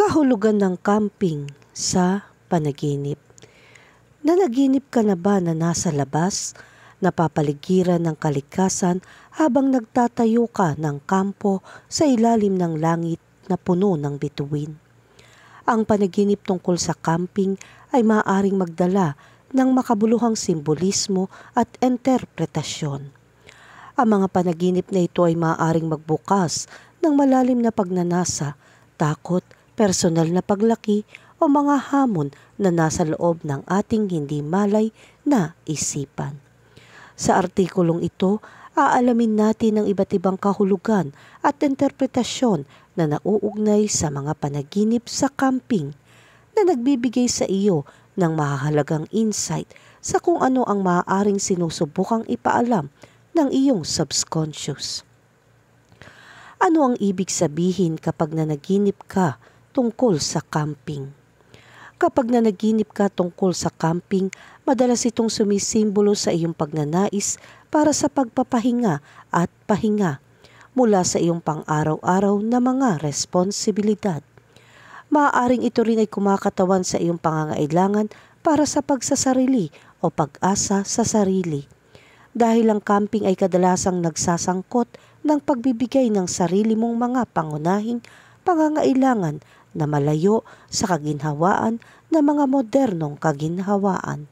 Kahulugan ng camping sa panaginip. Nanaginip ka na ba na nasa labas, napapaligiran ng kalikasan habang nagtatayo ka ng kampo sa ilalim ng langit na puno ng bituin? Ang panaginip tungkol sa camping ay maaaring magdala ng makabuluhang simbolismo at interpretasyon. Ang mga panaginip na ito ay maaaring magbukas ng malalim na pagnanasa, takot personal na paglaki o mga hamon na nasa loob ng ating hindi malay na isipan. Sa artikulong ito, aalamin natin ang iba't ibang kahulugan at interpretasyon na nauugnay sa mga panaginip sa camping na nagbibigay sa iyo ng mahalagang insight sa kung ano ang maaaring sinusubukang ipaalam ng iyong subconscious. Ano ang ibig sabihin kapag nanaginip ka tungkol sa camping. Kapag nanaginip ka tungkol sa camping, madalas itong sumisimbolo sa iyong pagnanais para sa pagpapahinga at pahinga mula sa iyong pang-araw-araw na mga responsibilidad. Maaaring ito rin ay kumakatawan sa iyong pangangailangan para sa pagsasarili o pag-asa sa sarili. Dahil ang camping ay kadalasang nagsasangkot ng pagbibigay ng sarili mong mga pangunahing pangangailangan na malayo sa kaginhawaan ng mga modernong kaginhawaan.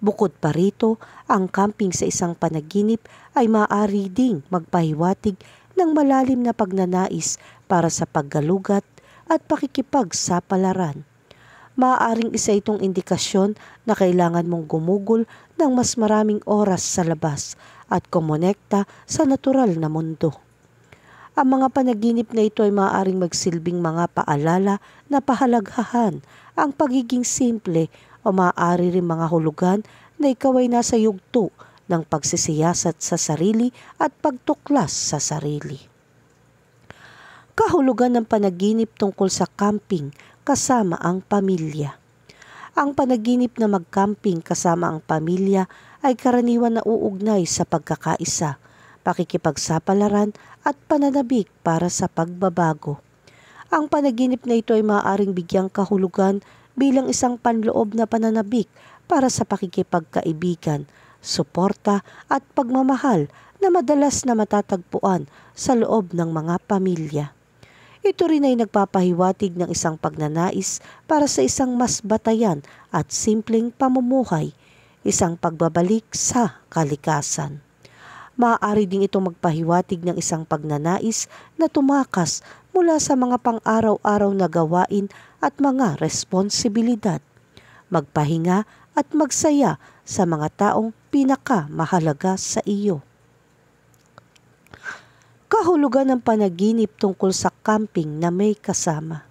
Bukod pa rito, ang camping sa isang panaginip ay maaari ding magpahiwatig ng malalim na pagnanais para sa paggalugat at pakikipagsapalaran. Maaaring isa itong indikasyon na kailangan mong gumugol ng mas maraming oras sa labas at kumonekta sa natural na mundo. Ang mga panaginip na ito ay maaaring magsilbing mga paalala na pahalaghahan ang pagiging simple o maaari rin mga hulugan na ikaw ay nasa yugto ng pagsisiyasat sa sarili at pagtuklas sa sarili. Kahulugan ng panaginip tungkol sa camping kasama ang pamilya. Ang panaginip na mag-camping kasama ang pamilya ay karaniwan na uugnay sa pagkakaisa pakikipagsapalaran at pananabik para sa pagbabago. Ang panaginip na ito ay maaaring bigyang kahulugan bilang isang panloob na pananabik para sa pakikipagkaibigan, suporta at pagmamahal na madalas na matatagpuan sa loob ng mga pamilya. Ito rin ay nagpapahiwatig ng isang pagnanais para sa isang mas batayan at simpleng pamumuhay, isang pagbabalik sa kalikasan. Maaari ding ito magpahiwatig ng isang pagnanais na tumakas mula sa mga pang-araw-araw na gawain at mga responsibilidad. Magpahinga at magsaya sa mga taong pinakamahalaga sa iyo. Kahulugan ng panaginip tungkol sa camping na may kasama.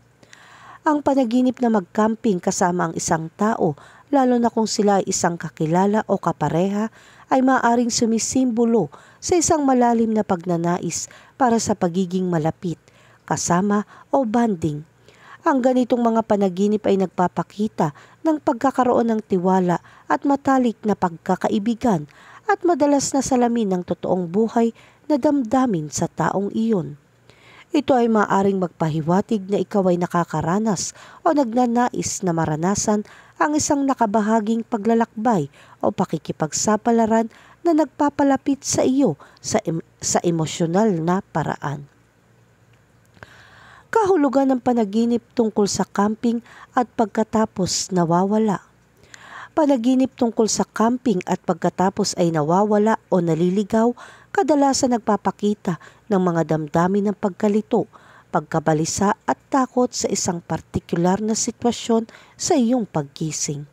Ang panaginip na mag-camping kasama ang isang tao, lalo na kung sila ay isang kakilala o kapareha, ay maaaring sumisimbolo sa isang malalim na pagnanais para sa pagiging malapit, kasama o banding. Ang ganitong mga panaginip ay nagpapakita ng pagkakaroon ng tiwala at matalik na pagkakaibigan at madalas na salamin ng totoong buhay na damdamin sa taong iyon. Ito ay maaring magpahiwatig na ikaw ay nakakaranas o nagnanais na maranasan ang isang nakabahaging paglalakbay o pakikipagsapalaran na nagpapalapit sa iyo sa, em- sa emosyonal na paraan. Kahulugan ng panaginip tungkol sa camping at pagkatapos nawawala panaginip tungkol sa camping at pagkatapos ay nawawala o naliligaw, kadalasan nagpapakita ng mga damdamin ng pagkalito, pagkabalisa at takot sa isang partikular na sitwasyon sa iyong paggising.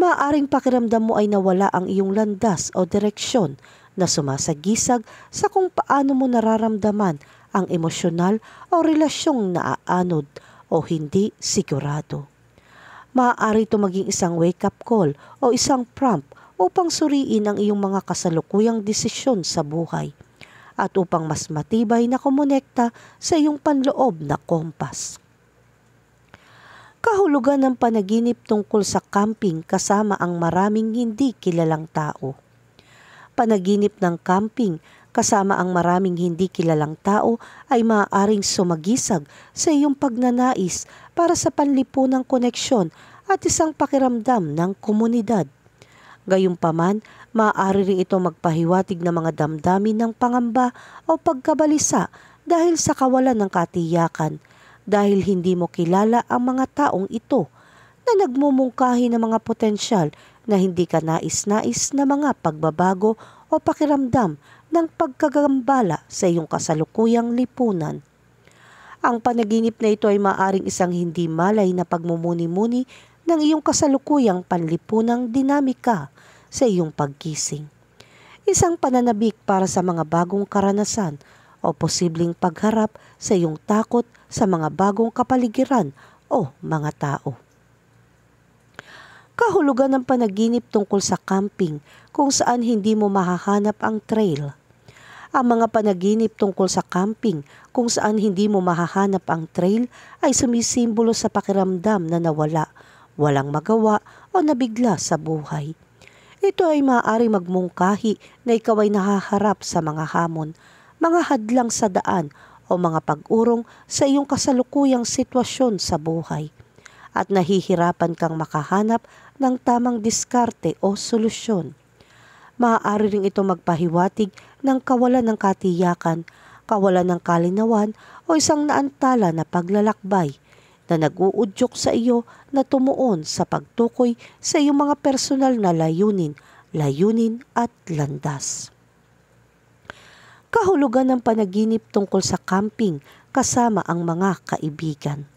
Maaring pakiramdam mo ay nawala ang iyong landas o direksyon na sumasagisag sa kung paano mo nararamdaman ang emosyonal o relasyong naaanod o hindi sigurado. Maaari ito maging isang wake-up call o isang prompt upang suriin ang iyong mga kasalukuyang desisyon sa buhay at upang mas matibay na kumonekta sa iyong panloob na kompas. Kahulugan ng panaginip tungkol sa camping kasama ang maraming hindi kilalang tao. Panaginip ng camping kasama ang maraming hindi kilalang tao ay maaaring sumagisag sa iyong pagnanais para sa panlipunang koneksyon at isang pakiramdam ng komunidad. Gayunpaman Maaari rin ito magpahiwatig ng mga damdamin ng pangamba o pagkabalisa dahil sa kawalan ng katiyakan dahil hindi mo kilala ang mga taong ito na nagmumungkahi ng mga potensyal na hindi ka nais-nais na mga pagbabago o pakiramdam ng pagkagambala sa iyong kasalukuyang lipunan. Ang panaginip na ito ay maaring isang hindi malay na pagmumuni-muni ng iyong kasalukuyang panlipunang dinamika sa iyong pagkising. Isang pananabik para sa mga bagong karanasan o posibleng pagharap sa iyong takot sa mga bagong kapaligiran o mga tao. Kahulugan ng panaginip tungkol sa camping kung saan hindi mo mahahanap ang trail. Ang mga panaginip tungkol sa camping kung saan hindi mo mahahanap ang trail ay sumisimbolo sa pakiramdam na nawala, walang magawa o nabigla sa buhay ito ay maaaring magmungkahi na ikaw ay nahaharap sa mga hamon, mga hadlang sa daan o mga pag-urong sa iyong kasalukuyang sitwasyon sa buhay at nahihirapan kang makahanap ng tamang diskarte o solusyon. Maaari rin ito magpahiwatig ng kawalan ng katiyakan, kawalan ng kalinawan o isang naantala na paglalakbay – na nag-uudyok sa iyo na tumuon sa pagtukoy sa iyong mga personal na layunin, layunin at landas. Kahulugan ng panaginip tungkol sa camping kasama ang mga kaibigan.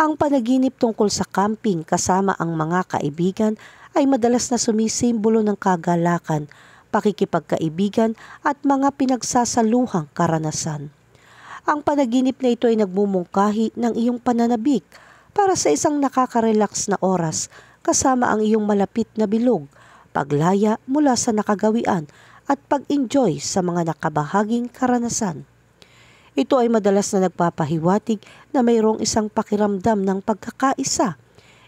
Ang panaginip tungkol sa camping kasama ang mga kaibigan ay madalas na sumisimbolo ng kagalakan, pakikipagkaibigan at mga pinagsasaluhang karanasan. Ang panaginip na ito ay nagmumungkahi ng iyong pananabik para sa isang nakakarelax na oras kasama ang iyong malapit na bilog, paglaya mula sa nakagawian at pag-enjoy sa mga nakabahaging karanasan. Ito ay madalas na nagpapahiwatig na mayroong isang pakiramdam ng pagkakaisa,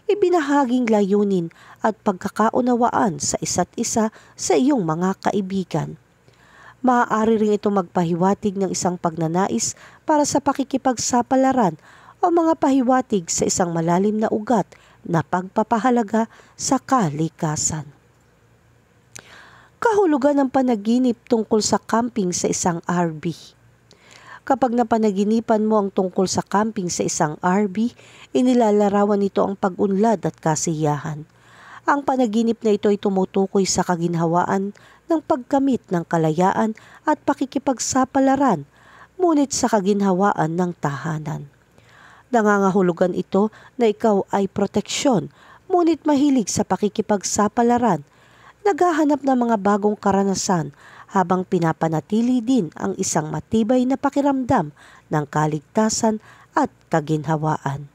ibinahaging layunin at pagkakaunawaan sa isa't isa sa iyong mga kaibigan. Maaari rin ito magpahiwatig ng isang pagnanais para sa pakikipagsapalaran o mga pahiwatig sa isang malalim na ugat na pagpapahalaga sa kalikasan. Kahulugan ng panaginip tungkol sa camping sa isang RV. Kapag napanaginipan mo ang tungkol sa camping sa isang RV, inilalarawan nito ang pag-unlad at kasiyahan ang panaginip na ito ay tumutukoy sa kaginhawaan ng pagkamit ng kalayaan at pakikipagsapalaran, ngunit sa kaginhawaan ng tahanan. Nangangahulugan ito na ikaw ay proteksyon, ngunit mahilig sa pakikipagsapalaran. Naghahanap ng mga bagong karanasan habang pinapanatili din ang isang matibay na pakiramdam ng kaligtasan at kaginhawaan.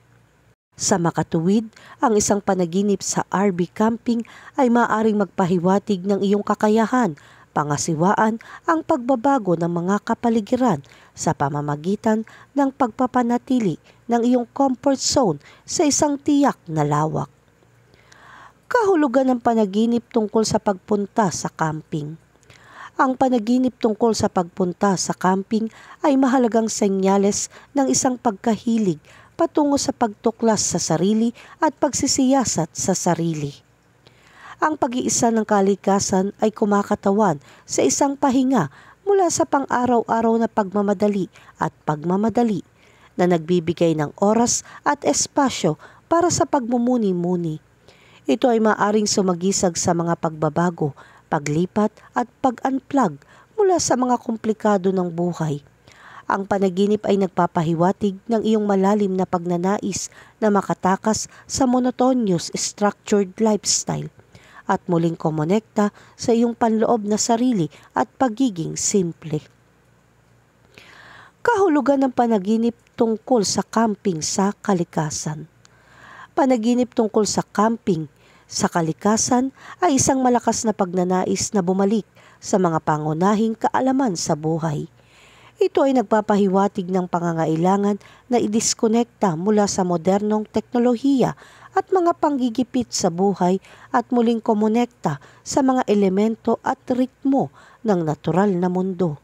Sa makatuwid, ang isang panaginip sa RV camping ay maaring magpahiwatig ng iyong kakayahan, pangasiwaan ang pagbabago ng mga kapaligiran sa pamamagitan ng pagpapanatili ng iyong comfort zone sa isang tiyak na lawak. Kahulugan ng panaginip tungkol sa pagpunta sa camping. Ang panaginip tungkol sa pagpunta sa camping ay mahalagang senyales ng isang pagkahilig patungo sa pagtuklas sa sarili at pagsisiyasat sa sarili. Ang pag-iisa ng kalikasan ay kumakatawan sa isang pahinga mula sa pang-araw-araw na pagmamadali at pagmamadali na nagbibigay ng oras at espasyo para sa pagmumuni-muni. Ito ay maaring sumagisag sa mga pagbabago, paglipat at pag-unplug mula sa mga komplikado ng buhay ang panaginip ay nagpapahiwatig ng iyong malalim na pagnanais na makatakas sa monotonous structured lifestyle at muling kumonekta sa iyong panloob na sarili at pagiging simple. Kahulugan ng panaginip tungkol sa camping sa kalikasan. Panaginip tungkol sa camping sa kalikasan ay isang malakas na pagnanais na bumalik sa mga pangunahing kaalaman sa buhay. Ito ay nagpapahiwatig ng pangangailangan na idiskonekta mula sa modernong teknolohiya at mga panggigipit sa buhay at muling kumonekta sa mga elemento at ritmo ng natural na mundo.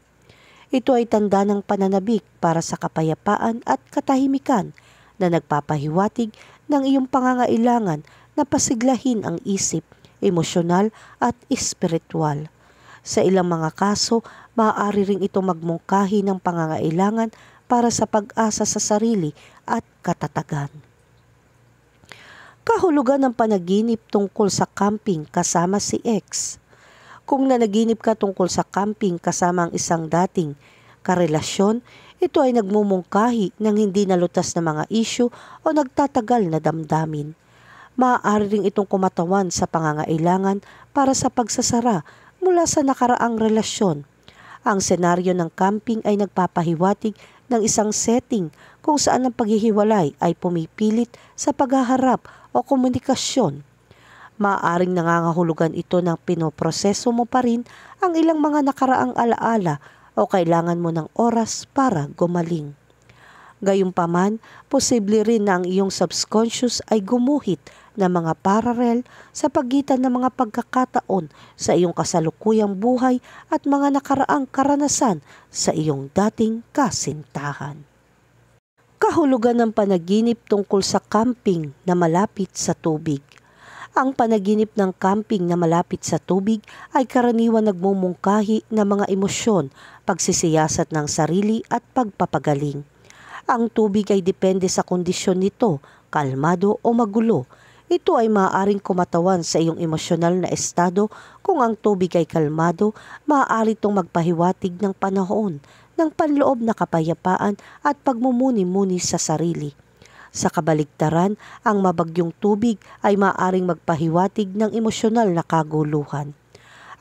Ito ay tanda ng pananabik para sa kapayapaan at katahimikan na nagpapahiwatig ng iyong pangangailangan na pasiglahin ang isip, emosyonal at espiritual. Sa ilang mga kaso maaari ring itong magmungkahi ng pangangailangan para sa pag-asa sa sarili at katatagan. Kahulugan ng panaginip tungkol sa camping kasama si X. Kung nanaginip ka tungkol sa camping kasama ang isang dating karelasyon, ito ay nagmumungkahi ng hindi nalutas na mga isyu o nagtatagal na damdamin. Maaari rin itong kumatawan sa pangangailangan para sa pagsasara mula sa nakaraang relasyon ang senaryo ng camping ay nagpapahiwatig ng isang setting kung saan ang paghihiwalay ay pumipilit sa paghaharap o komunikasyon. Maaring nangangahulugan ito ng pinoproseso mo pa rin ang ilang mga nakaraang alaala o kailangan mo ng oras para gumaling. Gayunpaman, posible rin na ang iyong subconscious ay gumuhit ng mga pararel sa pagitan ng mga pagkakataon sa iyong kasalukuyang buhay at mga nakaraang karanasan sa iyong dating kasintahan. Kahulugan ng panaginip tungkol sa camping na malapit sa tubig. Ang panaginip ng camping na malapit sa tubig ay karaniwan nagmumungkahi ng mga emosyon, pagsisiyasat ng sarili at pagpapagaling. Ang tubig ay depende sa kondisyon nito, kalmado o magulo, ito ay maaaring kumatawan sa iyong emosyonal na estado kung ang tubig ay kalmado, maaari itong magpahiwatig ng panahon, ng panloob na kapayapaan at pagmumuni-muni sa sarili. Sa kabaligtaran, ang mabagyong tubig ay maaaring magpahiwatig ng emosyonal na kaguluhan.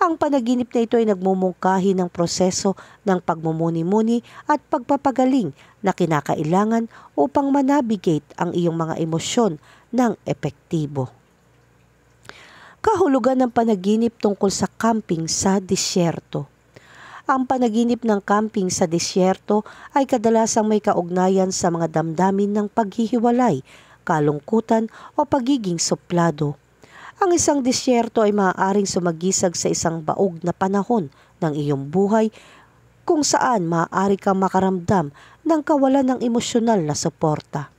Ang panaginip na ito ay nagmumungkahi ng proseso ng pagmumuni-muni at pagpapagaling na kinakailangan upang manabigate ang iyong mga emosyon ng epektibo. Kahulugan ng panaginip tungkol sa camping sa disyerto. Ang panaginip ng camping sa disyerto ay kadalasang may kaugnayan sa mga damdamin ng paghihiwalay, kalungkutan o pagiging suplado. Ang isang disyerto ay maaaring sumagisag sa isang baog na panahon ng iyong buhay kung saan maaari kang makaramdam ng kawalan ng emosyonal na suporta.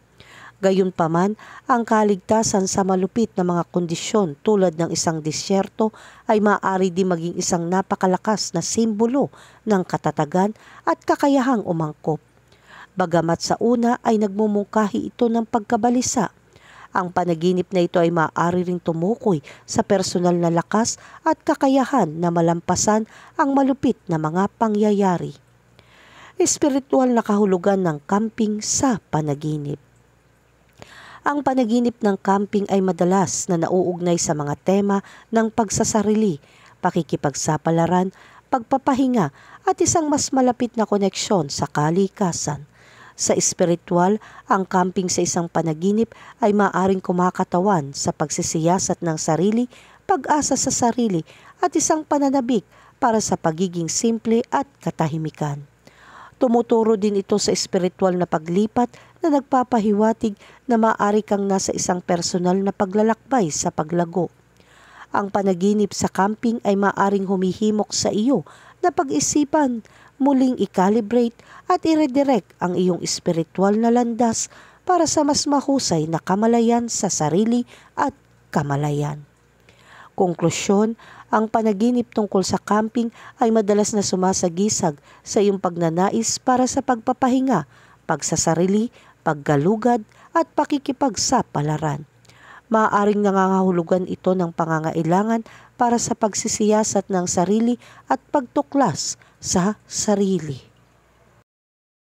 Gayunpaman, ang kaligtasan sa malupit na mga kondisyon tulad ng isang disyerto ay maaari din maging isang napakalakas na simbolo ng katatagan at kakayahang umangkop. Bagamat sa una ay nagmumungkahi ito ng pagkabalisa, ang panaginip na ito ay maaari ring tumukoy sa personal na lakas at kakayahan na malampasan ang malupit na mga pangyayari. Espiritual na kahulugan ng camping sa panaginip. Ang panaginip ng camping ay madalas na nauugnay sa mga tema ng pagsasarili, pakikipagsapalaran, pagpapahinga at isang mas malapit na koneksyon sa kalikasan. Sa espiritual, ang camping sa isang panaginip ay maaring kumakatawan sa pagsisiyasat ng sarili, pag-asa sa sarili at isang pananabik para sa pagiging simple at katahimikan. Tumuturo din ito sa espiritual na paglipat na nagpapahiwatig na maaari kang nasa isang personal na paglalakbay sa paglago. Ang panaginip sa camping ay maaring humihimok sa iyo na pag-isipan muling i-calibrate at i-redirect ang iyong espiritual na landas para sa mas mahusay na kamalayan sa sarili at kamalayan. Konklusyon, ang panaginip tungkol sa camping ay madalas na sumasagisag sa iyong pagnanais para sa pagpapahinga, pagsasarili, paggalugad at pakikipagsapalaran. Maaaring nangangahulugan ito ng pangangailangan para sa pagsisiyasat ng sarili at pagtuklas sa sarili.